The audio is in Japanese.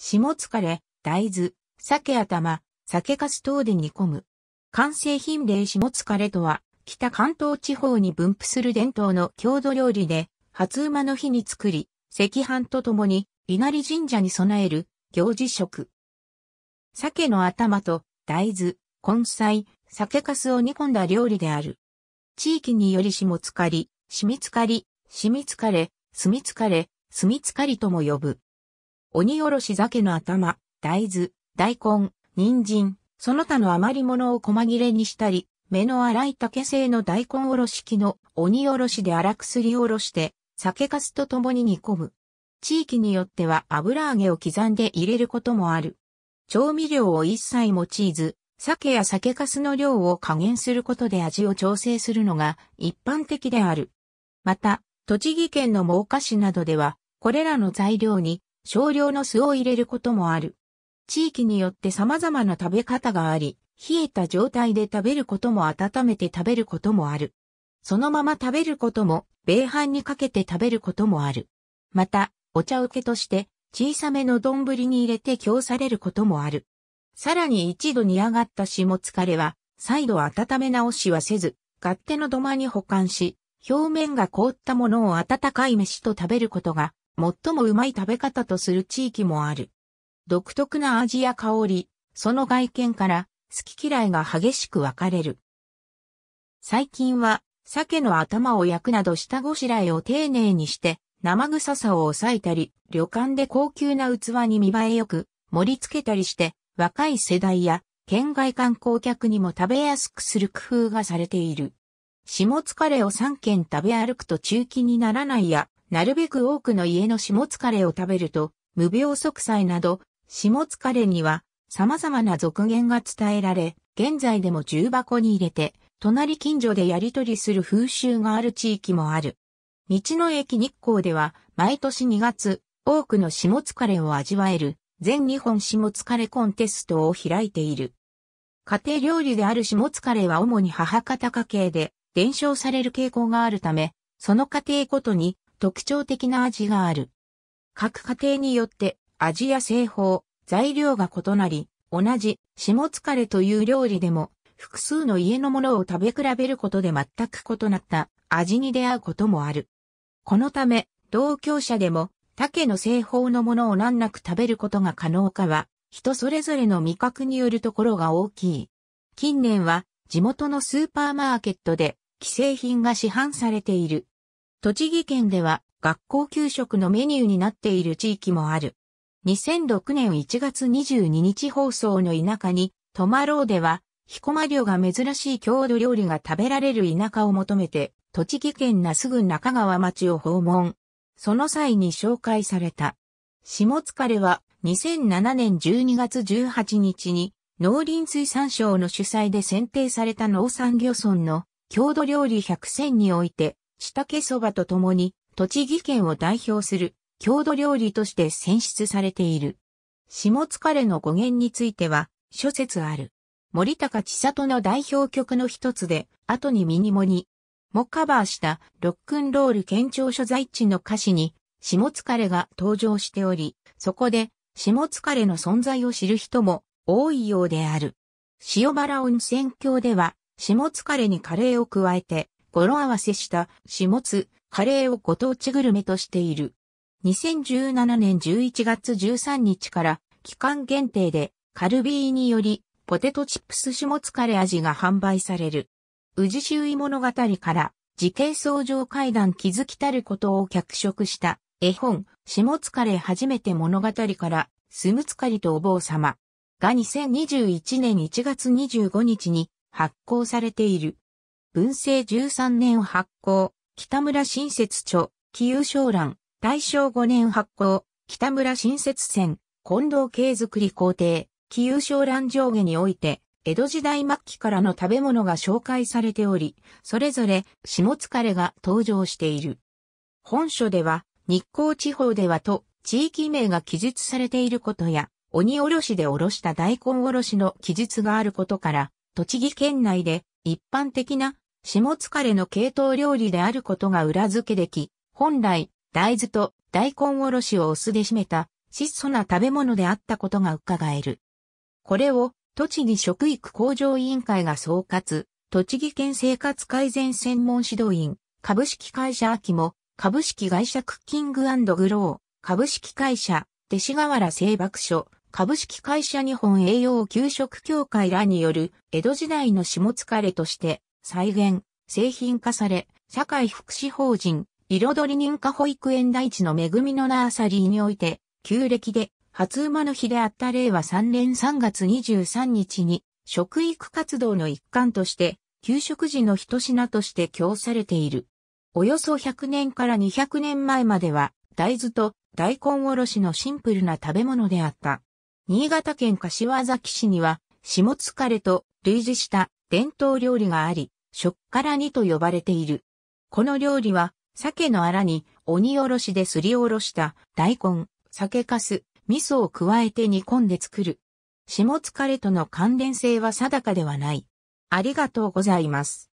下疲れ、大豆、酒頭、酒粕等で煮込む。完成品例下疲れとは、北関東地方に分布する伝統の郷土料理で、初馬の日に作り、赤飯とともに、稲荷神社に備える、行事食。鮭の頭と大豆、根菜、酒粕を煮込んだ料理である。地域により下つかり、しみつかり、しみつかれ、すみつかれ、すみつかりとも呼ぶ。鬼おろし酒の頭、大豆、大根、人参、その他の余り物を細切れにしたり、目の粗い竹製の大根おろし器の鬼おろしで荒くすりおろして、酒粕と共に煮込む。地域によっては油揚げを刻んで入れることもある。調味料を一切用いず、鮭や酒粕の量を加減することで味を調整するのが一般的である。また、栃木県の真岡市などでは、これらの材料に少量の酢を入れることもある。地域によって様々な食べ方があり、冷えた状態で食べることも温めて食べることもある。そのまま食べることも、米飯にかけて食べることもある。また、お茶受けとして、小さめの丼に入れて供されることもある。さらに一度煮上がったしも疲れは、再度温め直しはせず、勝手の土間に保管し、表面が凍ったものを温かい飯と食べることが最もうまい食べ方とする地域もある。独特な味や香り、その外見から好き嫌いが激しく分かれる。最近は鮭の頭を焼くなど下ごしらえを丁寧にして生臭さを抑えたり、旅館で高級な器に見栄えよく盛り付けたりして若い世代や県外観光客にも食べやすくする工夫がされている。下疲れを3軒食べ歩くと中期にならないやなるべく多くの家の下疲れを食べると、無病息災など、下疲れには様々な俗言が伝えられ、現在でも重箱に入れて、隣近所でやり取りする風習がある地域もある。道の駅日光では、毎年2月、多くの下疲れを味わえる、全日本下疲れコンテストを開いている。家庭料理である下疲れは主に母方家系で伝承される傾向があるため、その家庭ごとに特徴的な味がある。各家庭によって味や製法、材料が異なり、同じ、下疲れという料理でも、複数の家のものを食べ比べることで全く異なった味に出会うこともある。このため、同居者でも、竹の製法のものを難なく食べることが可能かは、人それぞれの味覚によるところが大きい。近年は、地元のスーパーマーケットで、既製品が市販されている。栃木県では学校給食のメニューになっている地域もある。2006年1月22日放送の田舎に、泊まろうでは、彦摩漁が珍しい郷土料理が食べられる田舎を求めて、栃木県那須郡中川町を訪問。その際に紹介された。下疲れは2007年12月18日に農林水産省の主催で選定された農産漁村の郷土料理100選において下毛そばとともに、栃木県を代表する郷土料理として選出されている。下疲れの語源については、諸説ある。森高千里の代表曲の一つで、後にミニモニもカバーしたロックンロール県庁所在地の歌詞に、下疲れが登場しており、そこで、下疲れの存在を知る人も多いようである。塩原温泉郷では、下疲れにカレーを加えて、語呂合わせしたもつ、カレーをご当地グルメとしている。2017年11月13日から期間限定でカルビーによりポテトチップスもつカレー味が販売される。宇治周囲物語から時系相乗階段気づきたることを脚色した絵本もつカレー初めて物語からすむつかりとお坊様が2021年1月25日に発行されている。文政13年発行、北村新設著、紀有商覧、大正5年発行、北村新設船、近藤慶作り皇帝、紀有商覧上下において、江戸時代末期からの食べ物が紹介されており、それぞれ、下疲れが登場している。本書では、日光地方ではと、地域名が記述されていることや、鬼おろしでおろした大根おろしの記述があることから、栃木県内で一般的な下疲れの系統料理であることが裏付けでき、本来大豆と大根おろしをお酢で締めた質素な食べ物であったことが伺える。これを栃木食育向上委員会が総括、栃木県生活改善専門指導員、株式会社秋も、株式会社クッキンググロー、株式会社、弟子河原製爆所、株式会社日本栄養給食協会らによる江戸時代の下疲れとして再現、製品化され、社会福祉法人、彩り認可保育園大地の恵みのナーサリーにおいて、旧暦で初馬の日であった令和3年3月23日に、食育活動の一環として、給食時の一品として供されている。およそ100年から200年前までは、大豆と大根おろしのシンプルな食べ物であった。新潟県柏崎市には、下疲れと類似した伝統料理があり、食から煮と呼ばれている。この料理は、鮭のあらに鬼おろしですりおろした大根、酒粕、味噌を加えて煮込んで作る。下疲れとの関連性は定かではない。ありがとうございます。